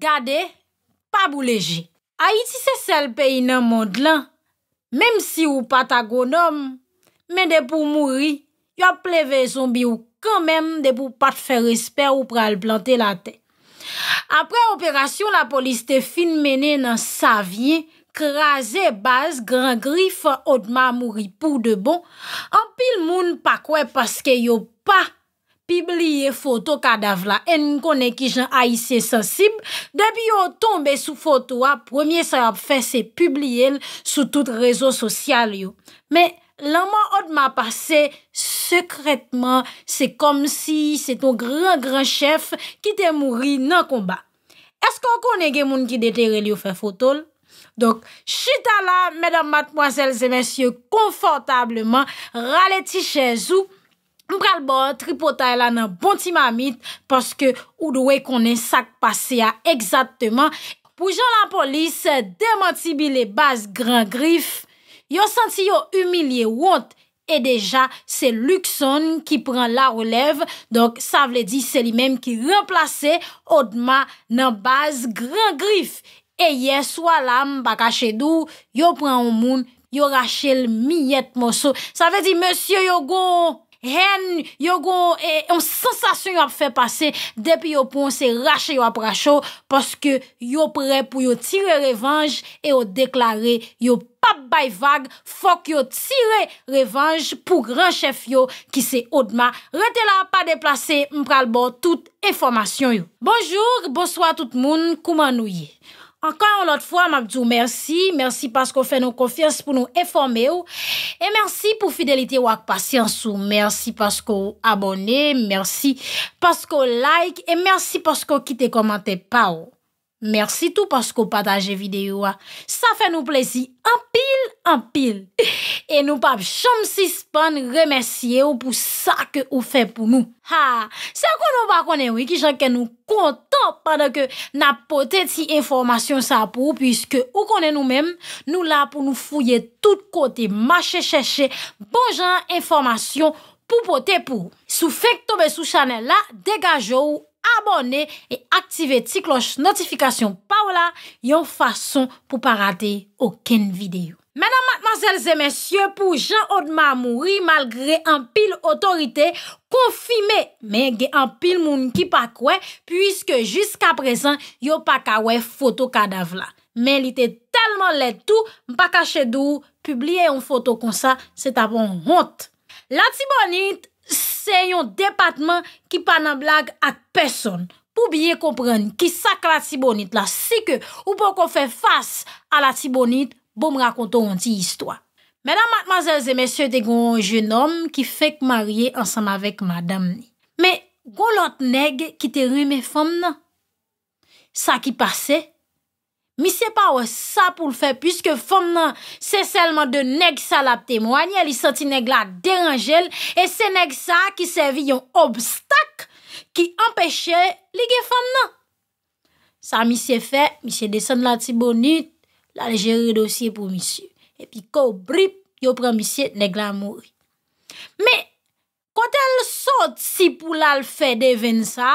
Gade, pa bou leje. Ha iti se sel peyi nan mond lan, mem si ou pat agonom, men de pou mouri, yo pleve zombi ou kamem de pou pat fe respè ou pral plante la te. Apre operasyon, la polis te fin mene nan sa vie, krasè baz, gran grif, odman mouri pou de bon, an pil moun pakwe paske yo pa, pibliye foto kada vla en konen ki jan aise sensib, debi yo tombe sou foto ap, premye sa ap fese pibliye sou tout rezo sosyal yo. Men, laman odman pase sekretman, se kom si se ton gran-gran chef ki te mouri nan komba. Esko konen gen moun ki dete relyo fe fotol? Donk, chita la, medan matmoazelze men syo konfortableman, rale ti chen zou, Mpral bo, tripotay la nan bonti mamit, paske ou dwe konen sak pase ya eksatman. Poujan la polis, demantibi le baz gran grif, yo santi yo umilye wot, e deja se Luxon ki pran la relev, donk sa vle di se li menm ki remplase, odman nan baz gran grif. E ye swalam baka chedou, yo pran omoun, yo rachel miyet moso. Sa vle di monsye yo go... Hen, yo gon e yon sensasyon yo ap fè pase, depi yo pon se rache yo ap rachou, paske yo pre pou yo tire revanj e yo deklare yo pap bay vag, fok yo tire revanj pou gran chef yo ki se odma. Rete la, pa deplase, mpral bo tout informasyon yo. Bonjour, bonsoi tout moun, kouman nou ye? Ankan yon lot fwa, mabdou, mersi. Mersi pasko fè nou konfyes pou nou eforme ou. E mersi pou fidelite ou ak pasyans ou. Mersi pasko abone, mersi pasko like. E mersi pasko ki te komante pa ou. Mersi tou pasko pataje videyo ou. Sa fè nou plesi. Anpin! E nou pap chanm si span remersiye ou pou sa ke ou fe pou nou. Ha! Se akon nou pa konen wiki, chanke nou kontan padan ke na pote ti informasyon sa pou, pwiske ou konen nou menm nou la pou nou fouye tout kote, mache cheshe bon jan informasyon pou pote pou. Sou fek tobe sou chanel la, degaje ou abone e aktive ti kloch notifikasyon pa wala yon fason pou pa rate oken videyo. Monsèlze mèsyè pou Jean-Odma mouri malgre an pil otorite konfime men gen an pil moun ki pa kwen pwiske jiska prezen yo pa kawe foto kada vla. Men li te talman let tou, mpa ka chedou, publie yon foto kon sa, se ta bon hont. La tibonit, se yon depatman ki pa nan blag ak peson. Pou biye kompren ki sak la tibonit la, si ke ou pou kon fe fas a la tibonit, bo m rakonto yon ti histwa. Mèdam matmazèl zè mèsyè de goun joun om ki fèk marye ansam avèk madame ni. Mè, goun lot neg ki te rume fòm nan? Sa ki pase? Mi se pa wè sa pou l fè pwiske fòm nan se selman de neg sa la ptèmwany li santi neg la deranjèl e se neg sa ki se vi yon obstak ki empèche li gen fòm nan. Sa mi se fè, mi se desen la ti bonit la le jere dosye pou misye. E pi kou brip, yo pran misye ne glan mouri. Me, kote l soti pou la l fède ven sa,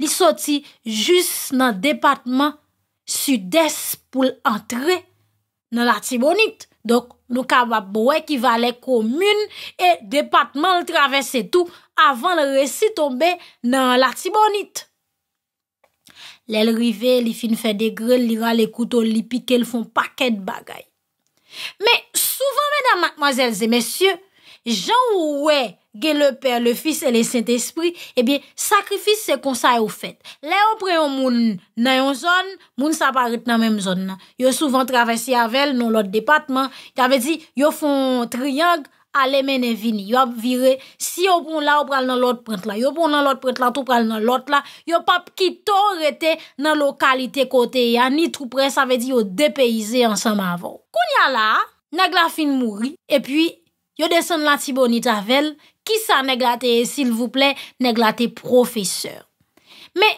li soti jous nan depatman sudès pou l antre nan la tibonit. Dok, nou kaba bouè ki va le komün e depatman l travesse tou avan l resi tombe nan la tibonit. Lè l'rive, l'ifin fè degre, l'ira l'ekoutou, l'ipike, l'fon pakèd bagay. Mè souvan, mèdam, mwazèl, zè mèsyè, jan ou wè gen lè pè, lè fis, lè sènt espri, ebyen, sakrifis se konsay ou fèt. Lè ou preyon moun nan yon zon, moun sa parit nan mèm zon nan. Yo souvan travesi avèl non lòt depatman, kave di, yo fon triyank, Alemen e vini, yo ap vire, si yo bon la, yo pral nan lot prant la, yo bon nan lot prant la, tou pral nan lot la, yo pap ki to rete nan lokalite kote ya, ni tou pre, sa ve di yo depeyize ansanm avon. Koun ya la, neg la fin mouri, e pi, yo desen la tibonit avel, ki sa neg late, sile vouple, neg late profeseur. Me,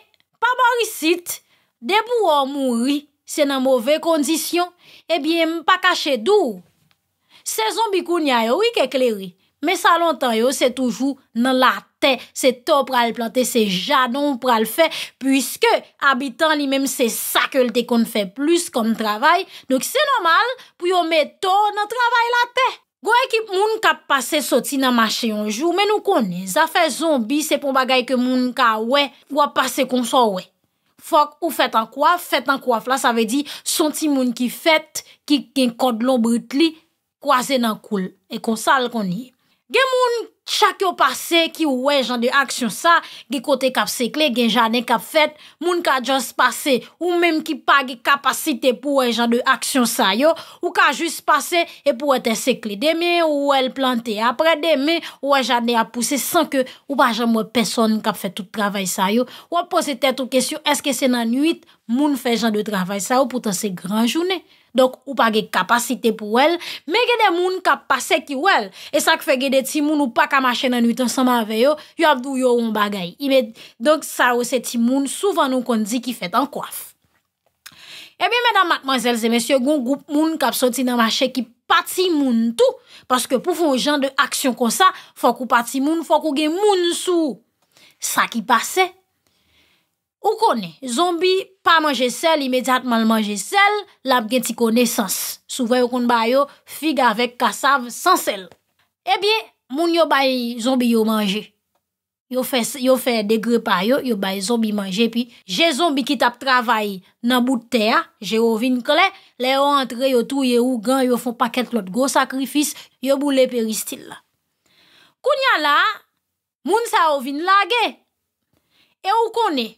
pa barisit, debou an mouri, se nan mouve kondisyon, e bi, m pa kache dour. Se zombi koun ya yo, wik ekleri. Me sa lontan yo, se toujou nan la te. Se to pral plante, se jadon pral fe, pwiske abitan li menm se sa ke lte kon fè plus kon travay. Nouk se nomal pou yo me to nan travay la te. Gwe ekip moun ka pase soti nan mache yon jou, men nou kone, zafè zombi, se pou bagay ke moun ka we, wap pase kon so we. Fok ou fèt an kouaf, fèt an kouaf la, sa vè di, soti moun ki fèt, ki gen kodlon brout li, wazen an koul e konsal konye. Gen moun chak yo pase ki ou wè jan de aksyon sa, ge kote kap sekle, gen janen kap fet, moun ka jans pase ou mèm ki pa ge kapasite pou wè jan de aksyon sa yo, ou ka jans pase e pou wè te sekle demè ou wè plantè apre demè, wè janen apouse san ke ou wè jan mwen peson kap fet tout travay sa yo, wè pose tet ou kesyon eske se nan nuit moun fe jan de travay sa yo pou tan se gran jounè. Donk ou pa ge kapasite pou wel, me ge de moun kap pase ki wel. E sak fe ge de ti moun ou pa ka mache nan 8 ansanman veyo, yo ap do yo ou m bagay. Donk sa ou se ti moun souvan nou kon di ki fet an kwaf. E bi menan matmazelze, mensyo, goun goup moun kap soti nan mache ki pati moun tou. Paske pou foun jan de aksyon kon sa, fok ou pati moun, fok ou ge moun sou. Sak i pase. Ou konè, zombi pa manje sel, imediatman manje sel, lab gen ti kone sens. Souve yo kon ba yo fig avèk kasav san sel. Ebyè, moun yo bayi zombi yo manje. Yo fè degre pa yo, yo bayi zombi manje, pi jè zombi ki tap travay nan bout tè ya, jè ovin kle, lè yo antre yo touye ou gan, yo fon pakèt lot go sakrifis, yo bou le peristil la. Kounyan la, moun sa ovin lage. E ou konè,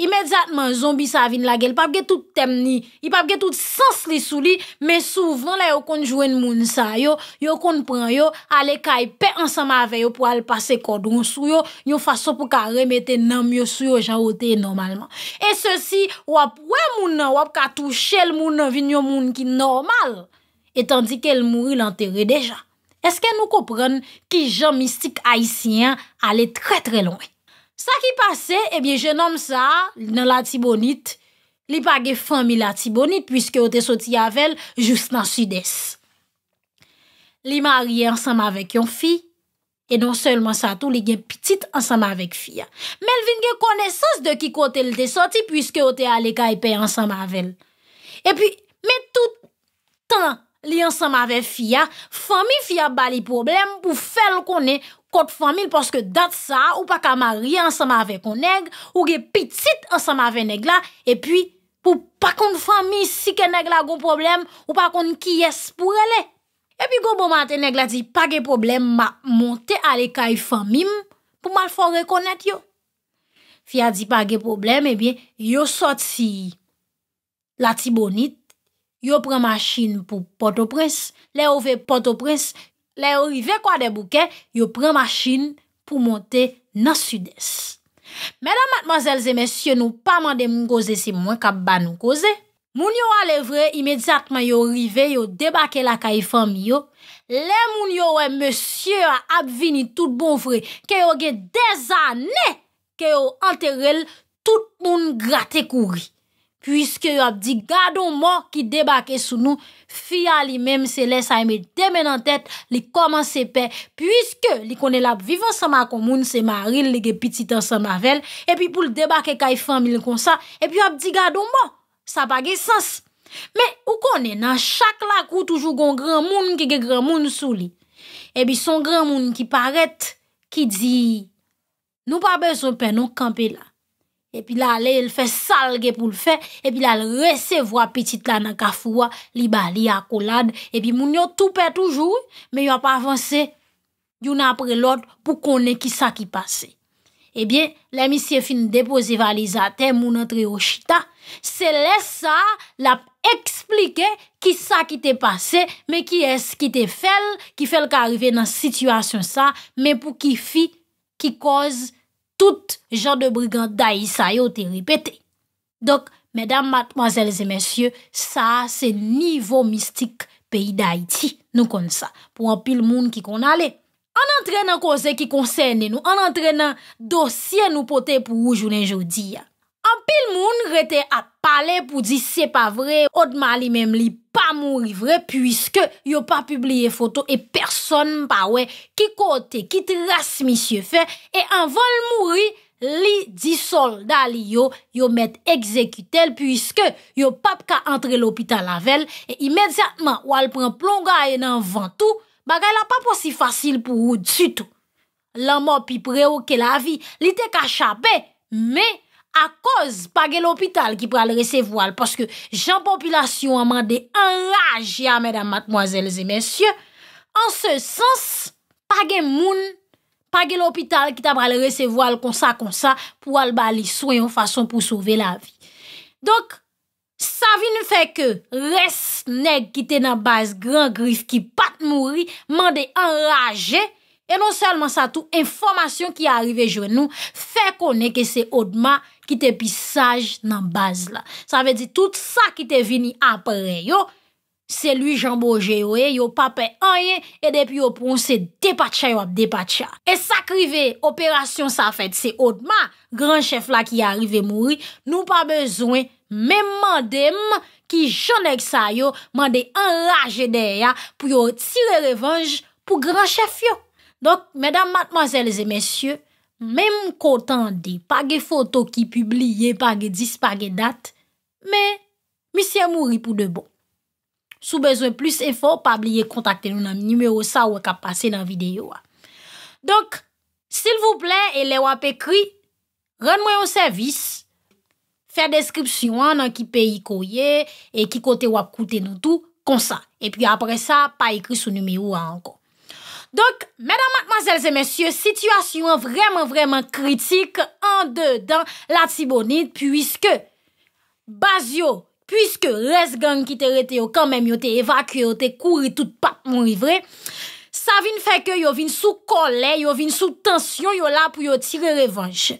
imedjatman zombi sa vin la gel, papge tout temni, ipapge tout sens li sou li, men souvan la yo kon jwen moun sa yo, yo kon pran yo, ale kay pe ansama ave yo pou al pase kodon sou yo, yo faso pou ka remete nanm yo sou yo jan ote normalman. E sosi, wap we moun nan, wap ka touche l moun nan vin yo moun ki normal, etan di ke l mouri l anterre deja. Eske nou kopren ki jan mistik haisyen ale tre tre lonwe. Sa ki pase, ebyen jenom sa, nan la tibonit, li page fami la tibonit, pwiske o te soti avel, just nan sudes. Li marye ansam avek yon fi, e non selman sa tou li gen pitit ansam avek fi ya. Melvin gen konesans de ki kote li te soti, pwiske o te ale ka epe ansam avel. Epy, me toutan... li ansam ave fia, fami fia bali problem pou fel konen kote famil poske dat sa ou pa kamari ansam ave konen, ou ge pitit ansam ave negla, epi pou pakon fami si ke negla go problem, ou pakon kiyes pou ele. Epi go bomante negla di, pa ge problem, ma monte ale kay famim pou mal fò rekonet yo. Fia di, pa ge problem, ebyen yo soti lati bonit, Yo preman chine pou potopres, le ouve potopres, le ourive kwa de bouke, yo preman chine pou monte nan sudès. Mèdam matmazèl zè mèsyè nou pa mande moun gozè si mwen kap ba nou gozè. Moun yo a levre imedjatman yo rive yo debake la kaifan e miyo, le moun yo wè mèsyè a apvini tout bonvre ke yo ge dezane ke yo anterrel tout moun gratè kouri. Puiske yo ap di gado mò ki debake sou nou, fia li mèm se lè sa ymè demè nan tèt li koman se pè. Puiske li konè la pou vivan sa mè kon moun se maril li ge pititan sa mè vel, epi pou l debake kay famil kon sa, epi yo ap di gado mò, sa bagè sens. Mè ou konè nan chak la kou toujou kon gran moun ki ge gran moun sou li. Epi son gran moun ki paret ki di, nou pa be son pè non kampe la. epi la le el fè salge pou l fè, epi la l resevo apetit la nan kafouwa, li bali akolad, epi moun yo toupe toujou, men yo ap avanse, yon apre lot, pou konen ki sa ki pase. Ebyen, eh la misye fin depoze valizate, moun entre yo chita, se lesa la explike, ki sa ki te pase, men ki es ki te fel, ki fel ka arrive nan situasyon sa, men pou ki fi, ki koz, tout jan de brigant dayi sa yo te ripete. Dok, medan matmazelze mensyo, sa se nivou mistik peyi dayi ti nou kon sa, pou an pil moun ki kon ale. An antrenan kose ki konsene nou, an antrenan dosye nou pote pou oujounen jodi ya. An pil moun rete at pale pou di se pa vre, odman li mem li pa mouri vre, pwiske yo pa publie foto e person mpa we, ki kote, ki trase misye fe, e an vol mouri, li di solda li yo, yo met ekzekutel, pwiske yo pap ka entre l'opita lavel, e imediatman wale pren plonga e nan vantou, baga la pa pou si fasil pou ou dsutou. Lanmopi pre ou ke lavi, li te ka chape, me, a koz pa gen l'opital ki pral resevoal, paske jan populasyon a mande enraje a, mèdam, matmoazèles et mèsyè, an se sens, pa gen moun, pa gen l'opital ki ta pral resevoal, kon sa, kon sa, pou al bali soyon fason pou souve la vi. Donk, sa vi nou fe ke, res neg ki te nan base, gran grif ki pat mouri, mande enraje, e non selman sa tou, informasyon ki a arrive jo nou, fe konen ke se odman, ki te pis saj nan baz la. Sa ve di tout sa ki te vini apre yo, se lui janboje yo, e, yo pape anye, e depi yo pounse depa tcha yo ap depa tcha. E sakrive, operasyon sa fèt se otman, gran chef la ki arrive mouri, nou pa bezwen, men mandem ki jonek sa yo, mande anraje deya, pou yo tire revanj pou gran chef yo. Donk, medan matmazelze mesyou, Mem kontan de page foto ki publiye, page dis, page dat, me misye mouri pou de bon. Sou bezwen plus efor, pabliye kontakte nou nan mnumero sa wak ap pase nan videyo wa. Donk, sil vouple, e le wap ekri, renmwen yon servis, fè deskripsyon nan ki pe yi koye, e ki kote wap koute nou tou, konsa, e pi apre sa, pa ekri sou mnumero wa ankon. Donk, mèdamak, mazelze, mèsyo, sityasyon vreman, vreman kritik an de dan la tibonit pwiske baz yo, pwiske res gang ki te rete yo, kanmèm yo te evakwe yo te kouri tout pa moun ivre sa vin fè ke yo vin sou kole, yo vin sou tensyon yo la pou yo tire revanche.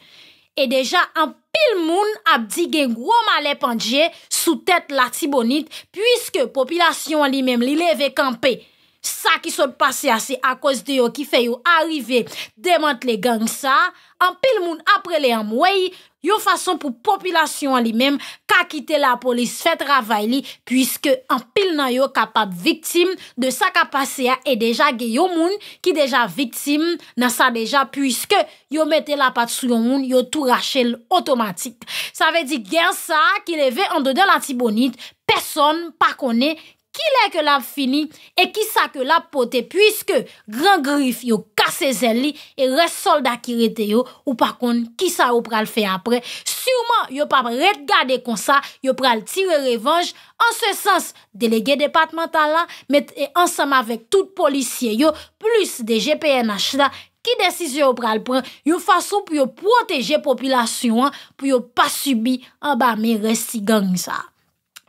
E deja, an pil moun abdi gen gwo male pandje sou tèt la tibonit pwiske popilasyon li mèm li leve kampe Sa ki sot pase a se a koz de yo ki fe yo arive demant le gang sa, an pil moun apre le amwey yo fason pou populasyon li menm kakite la polis fet ravay li pwiske an pil nan yo kapap viktim de sa kapase a e deja ge yo moun ki deja viktim nan sa deja pwiske yo mette la pat sou yo moun yo tou rachel otomatik. Sa ve di gen sa ki leve an doden la tibonit, person pa kone kwenye. ki lè ke lap fini, e ki sa ke lap pote, pwiske gran grif yo kase zè li, e res solda ki rete yo, ou pa kon ki sa ou pral fè apre, souman yo pa bret gade kon sa, yo pral tire revanj, an se sens, delege departemental la, met ensem avèk tout polisye yo, plus de GPNH la, ki desis yo pral pran, yo fason pou yo proteje popilasyon, pou yo pa subi, an ba mi res si gang sa.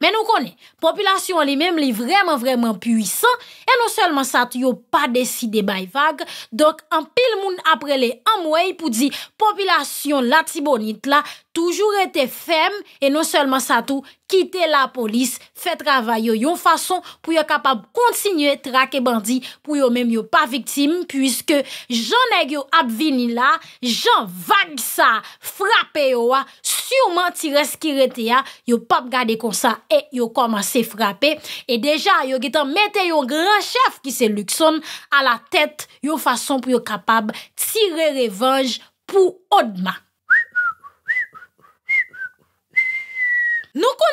men nou kone, populasyon li mem li vreman vreman puisan, e non selman sa tou yo pa desi de bay vag, dok an pil moun apre li, an mwey pou di, populasyon la tibonit la, toujou rete fem, e non selman sa tou, kite la polis, fe travay yo yon fason pou yo kapab kontinye trake bandi pou yo menm yo pa viktim puisque jan eg yo ap vini la, jan vagn sa, frape yo wa, souman tire skirete ya, yo pap gade konsa e yo komanse frape e deja yo getan mette yo gran chef ki se luxon a la tet yo fason pou yo kapab tire revanj pou odman.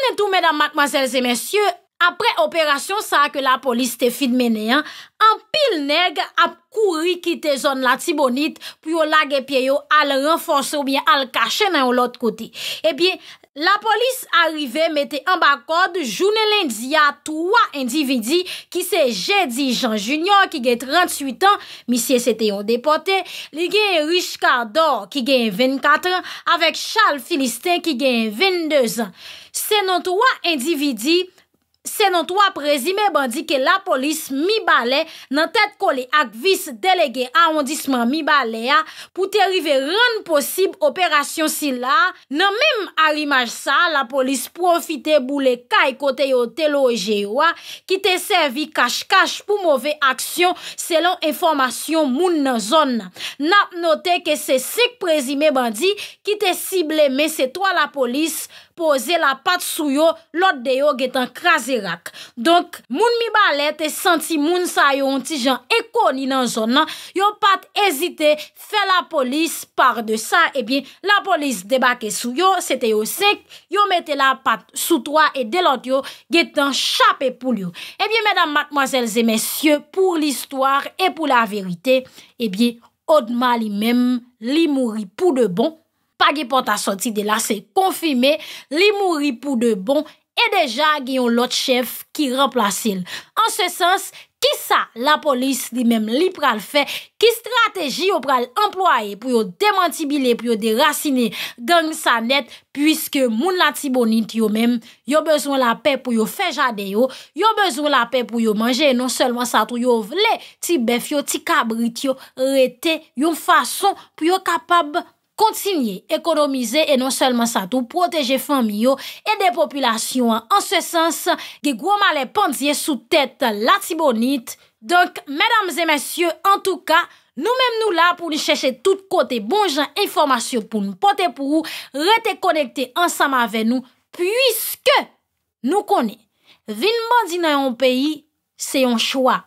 netou, mèdam, makmazèlze, mèsyè, apre operasyon sa ke la polis te fit mènyan, an pil neg ap kouri kite zon la tibonit pou yo lage pye yo al renfonso ou bien al kache nan ou lot koti. Ebyen, eh La polis arive mette an bakod, jounen lindzi ya 3 individi ki se jedi Jean Junior ki gen 38 an, misye sete yon depote, li gen Rich Cardor ki gen 24 an, avek Charles Philistine ki gen 22 an. Se non 3 individi, Se nan to a prezime bandi ke la polis mi bale nan tet kole ak vis delege a ondisman mi bale a pou te rive ren posib operasyon si la, nan menm a rimaj sa la polis profite bou le kay kote yo tel o Egewa ki te servi kash kash pou mouve aksyon selon informasyon moun nan zon. Nap note ke se sek prezime bandi ki te sible me se to a la polis, La pat sou yo lot de yo getan kraserak Donk moun mi balet e santi moun sa yo ontijan ekoni nan zon nan Yo pat ezite fe la polis par de sa Ebyen la polis debake sou yo sete yo sek Yo mette la pat sou toa e delot yo getan chapet pou yo Ebyen medan matmoazelze mesye pou l'histoire e pou la verite Ebyen odma li mem li mouri pou de bon pa ge port a soti de la se konfime, li mouri pou de bon, e deja ge yon lot chef ki remplase el. An se sens, ki sa la polis li men li pral fe, ki strategi yo pral employe pou yo demantibile, pou yo derasine gang sanet, pwiske moun la ti bonit yo men, yo bezon la pe pou yo fejade yo, yo bezon la pe pou yo manje, e non selman sa tou yo vle, ti bef yo, yo ti kabrit yo, rete yon fason pou yo kapab manje. kontinye ekonomize e non selman sa tou proteje famiyo e de populasyon an se sens ge gwo male pandye sou tete la tibonit. Donk, medams e mensye, an tou ka, nou menm nou la pou li chese tout kote bonjan informasyon pou nou pote pou ou rete konekte ansam ave nou, pwiske nou kone. Vinman di nan yon peyi, se yon chwa.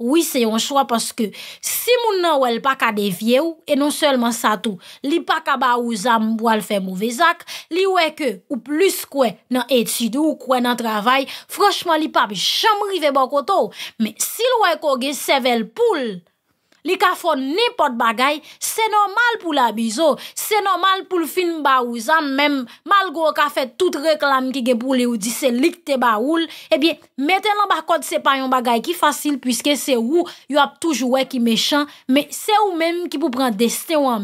Oui, se yon chwa paske si moun nan wèl pa ka devye ou, e non selman sa tou, li pa ka ba ou zam wèl fèm ou vezak, li wè ke ou plus kwen nan etidou, kwen nan travay, froshman li pa bi chanm rive bon koto, me si l wè kogue sevel poul, Li ka fon nipot bagay, c'est normal pour la bizo, c'est normal pour le fin ba ou zam, mem malgo ka réclame tout ki ge pou li ou di se lik te ba oul, bien, mette qui se puisque yon bagay ki facile, puisque c'est ou, yon ap toujouwe ki méchant mais c'est ou même ki pou ou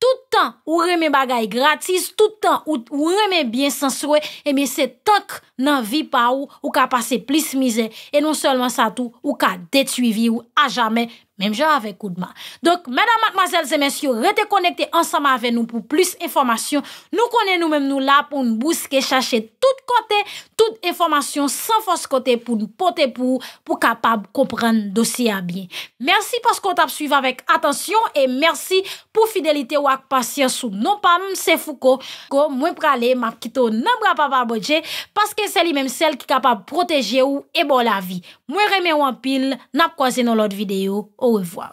Tout tan ou reme bagay gratis, tout eh tan non ou reme bien senswe, e mi se tank nan vi pa ou ou ka pase plis mize, e non solman sa tou ou ka detuivi ou a jamen, menm jan ave koudman. Dok, menam, matmazel, zemensyo, rete konekte ansama ave nou pou plus informasyon, nou kone nou menm nou la pou nou bouske chache tout kote, tout informasyon san fos kote pou nou pote pou, pou kapab kompren dosye a bien. Mersi pou skon tap suive avek, atensyon, e mersi pou fidelite wakpa si yon sou non pa mèm se fou ko ko mwen prale ma kito nan bra pa pa bodje paske seli mèm sel ki kapap proteje ou e bon la vi mwen reme wampil, nap kwaze nan lot videyo ouwevwa